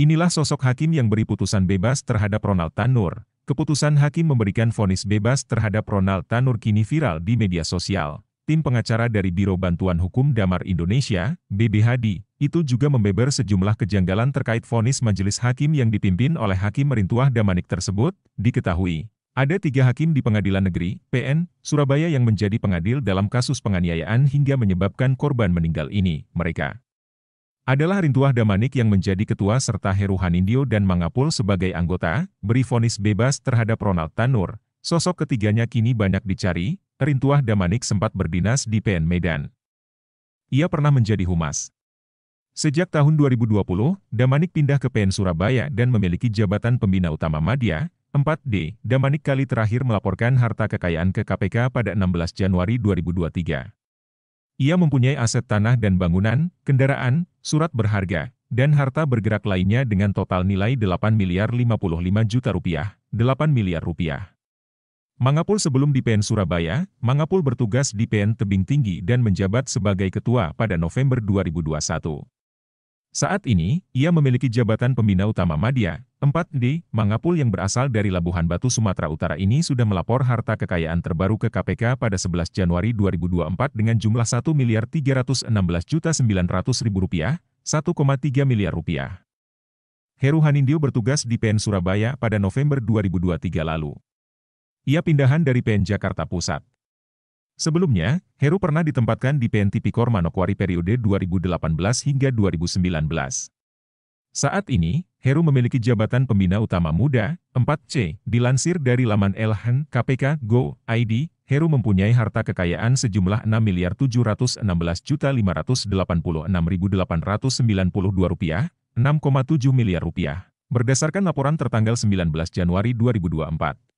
Inilah sosok hakim yang beri putusan bebas terhadap Ronald Tanur. Keputusan hakim memberikan vonis bebas terhadap Ronald Tanur kini viral di media sosial. Tim pengacara dari Biro Bantuan Hukum Damar Indonesia, (BBHD) itu juga membeber sejumlah kejanggalan terkait vonis majelis hakim yang dipimpin oleh Hakim Merintuah Damanik tersebut, diketahui. Ada tiga hakim di Pengadilan Negeri, PN, Surabaya yang menjadi pengadil dalam kasus penganiayaan hingga menyebabkan korban meninggal ini, mereka adalah Rintuah Damanik yang menjadi ketua serta Heru Indio dan Mangapul sebagai anggota, beri vonis bebas terhadap Ronald Tanur. Sosok ketiganya kini banyak dicari, Rintuah Damanik sempat berdinas di PN Medan. Ia pernah menjadi humas. Sejak tahun 2020, Damanik pindah ke PN Surabaya dan memiliki jabatan pembina utama Madya, 4D. Damanik kali terakhir melaporkan harta kekayaan ke KPK pada 16 Januari 2023. Ia mempunyai aset tanah dan bangunan, kendaraan, surat berharga, dan harta bergerak lainnya dengan total nilai 8 miliar 55 juta rupiah, 8 miliar rupiah. Mangapul sebelum di PN Surabaya, Mangapul bertugas di PN Tebing Tinggi dan menjabat sebagai ketua pada November 2021. Saat ini, ia memiliki jabatan pembina utama Madia, 4D, Mangapul yang berasal dari Labuhan Batu Sumatera Utara ini sudah melapor harta kekayaan terbaru ke KPK pada 11 Januari 2024 dengan jumlah 1 miliar 316 juta 900 ribu rupiah, 1,3 miliar rupiah. Heru Hanindio bertugas di PN Surabaya pada November 2023 lalu. Ia pindahan dari PN Jakarta Pusat. Sebelumnya, Heru pernah ditempatkan di Pikor Manokwari periode 2018 hingga 2019. Saat ini, Heru memiliki jabatan Pembina Utama Muda, 4C, dilansir dari laman Elhan KPK Go ID, Heru mempunyai harta kekayaan sejumlah 6 miliar 716 juta 586.892 rupiah, 6,7 miliar rupiah. Berdasarkan laporan tertanggal 19 Januari 2024.